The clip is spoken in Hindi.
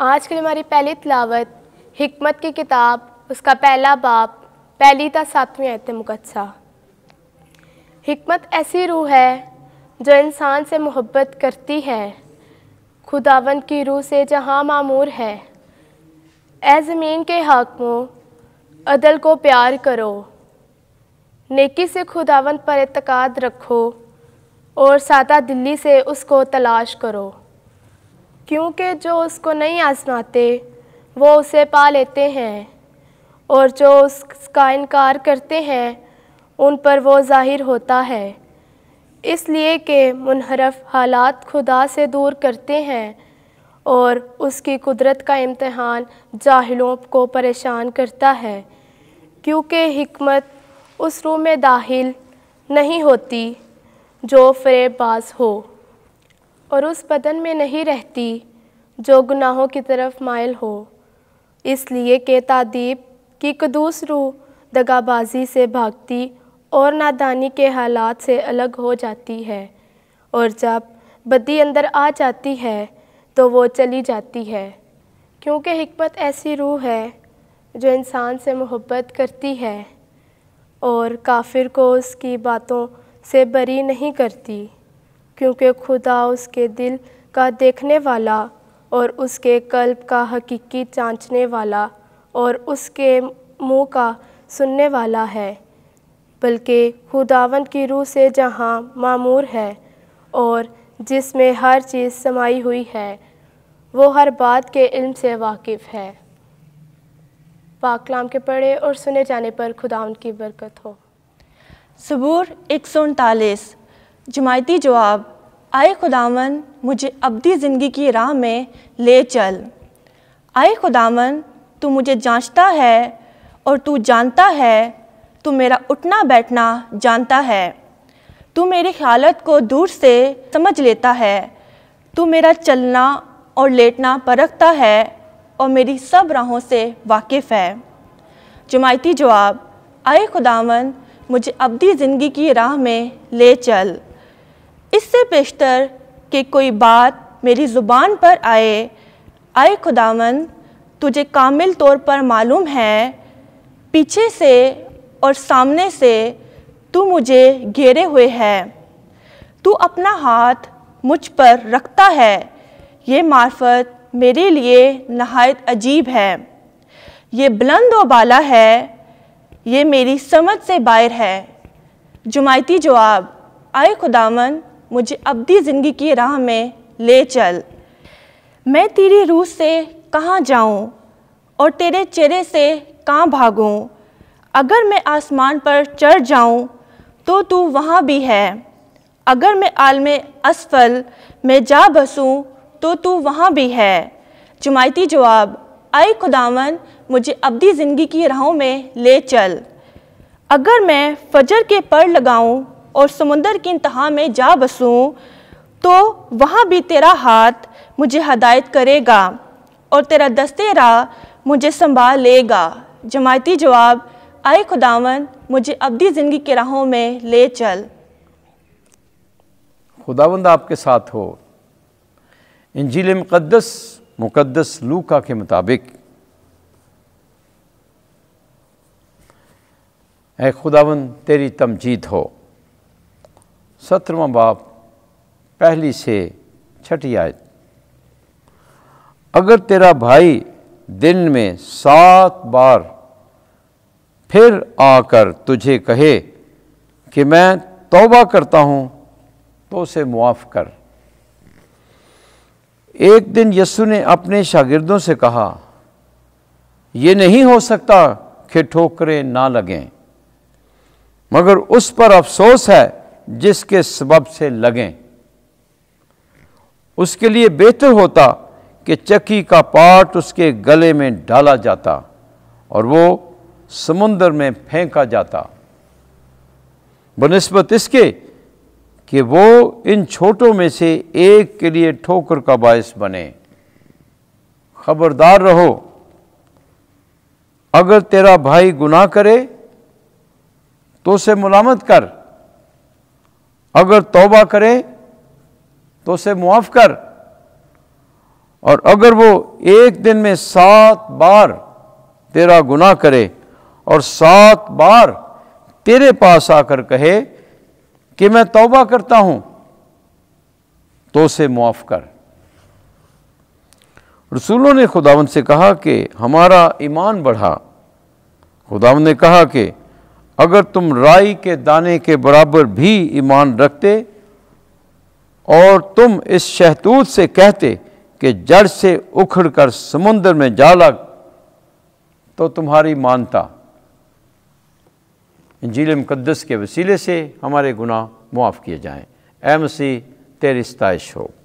आज की हमारी पहली तलावत हमत की किताब उसका पहला बाप पहली था सातवीं आयत मुकदसा हमत ऐसी रूह है जो इंसान से मोहब्बत करती है खुदावन की रूह से जहाँ मामूर है ऐ ज़मीन के हाकमों अदल को प्यार करो नेकी से खुदावन पर इतक़ाद रखो और सादा दिल्ली से उसको तलाश करो क्योंकि जो उसको नहीं आजमाते वो उसे पा लेते हैं और जो उसका इनकार करते हैं उन पर वो ज़ाहिर होता है इसलिए कि मुनहरफ हालात खुदा से दूर करते हैं और उसकी कुदरत का इम्तहान जाहिलों को परेशान करता है क्योंकि हमत उस रूह में दाखिल नहीं होती जो फ्रेबाज़ हो और उस बदन में नहीं रहती जो गुनाहों की तरफ मायल हो इसलिए के तादीब की कदूस रूह दगाबाजी से भागती और नादानी के हालात से अलग हो जाती है और जब बदी अंदर आ जाती है तो वो चली जाती है क्योंकि हमत ऐसी रूह है जो इंसान से मोहब्बत करती है और काफिर को उसकी बातों से बरी नहीं करती क्योंकि खुदा उसके दिल का देखने वाला और उसके कल्ब का हकीकी जांचने वाला और उसके मुंह का सुनने वाला है बल्कि खुदावन की रूह से जहाँ मामूर है और जिसमें हर चीज़ समाई हुई है वो हर बात के इल्म से वाकिफ़ है पाकलाम के पढ़े और सुने जाने पर खुदा की बरकत हो सबूर एक सौ उनतालीस जमायती जवाब आए खुदावन मुझे अबदी ज़िंदगी की राह में ले चल आए खुदावन तू मुझे जांचता है और तू जानता है तू मेरा उठना बैठना जानता है तू मेरी हालत को दूर से समझ लेता है तू मेरा चलना और लेटना परखता है और मेरी सब राहों से वाकिफ़ है जमायती जवाब आए खुदावन मुझे अबदी ज़िंदगी की राह में ले चल इससे बेशतर कि कोई बात मेरी ज़ुबान पर आए आए खुदावन तुझे कामिल तौर पर मालूम है पीछे से और सामने से तू मुझे घेरे हुए है तू अपना हाथ मुझ पर रखता है ये मार्फत मेरे लिए नहायत अजीब है ये बुलंद व बाला है ये मेरी समझ से बाहर है जुमायती जवाब आए खुदावन मुझे अबदी ज़िंदगी की राह में ले चल मैं तेरी रूह से कहाँ जाऊँ और तेरे चेहरे से कहाँ भागूँ अगर मैं आसमान पर चढ़ जाऊँ तो तू वहाँ भी है अगर मैं आलम असफल में जा बसूँ तो तू वहाँ भी है जुमायती जवाब आए खुदावन मुझे अबदी ज़िंदगी की राहों में ले चल अगर मैं फजर के पर लगाऊँ और समुंदर की इंतहा में जा बसूँ तो वहाँ भी तेरा हाथ मुझे हदायत करेगा और तेरा दस्तेरा मुझे संभाल लेगा जमायती जवाब आए खुदावन मुझे अबदी ज़िंदगी के राहों में ले चल खुदावंद आपके साथ हो इंजील मुकदस मुकदस लूका के मुताबिक ए खुदावंद तेरी तमजीद हो सत्रवा बाप पहली से छठी आयत अगर तेरा भाई दिन में सात बार फिर आकर तुझे कहे कि मैं तौबा करता हूँ तो उसे मुआफ़ कर एक दिन यस्सु ने अपने शागिर्दों से कहा यह नहीं हो सकता कि ठोकरें ना लगें मगर उस पर अफसोस है जिसके सबब से लगें उसके लिए बेहतर होता कि चक्की का पार्ट उसके गले में डाला जाता और वो समुंदर में फेंका जाता बनस्बत इसके कि वो इन छोटों में से एक के लिए ठोकर का बायस बने खबरदार रहो अगर तेरा भाई गुनाह करे तो उसे मुलामत कर अगर तौबा करे तो उसे मुआफ़ कर और अगर वो एक दिन में सात बार तेरा गुनाह करे और सात बार तेरे पास आकर कहे कि मैं तौबा करता हूं तो उसे मुआफ़ कर रसूलों ने खुदावन से कहा कि हमारा ईमान बढ़ा खुदावन ने कहा कि अगर तुम राई के दाने के बराबर भी ईमान रखते और तुम इस शहतूत से कहते कि जड़ से उखड़ कर समुंदर में जा लग तो तुम्हारी मानता झील मुकदस के वसीले से हमारे गुनाह मुआफ़ किए जाएँ एम सी तेरी स्ताइश हो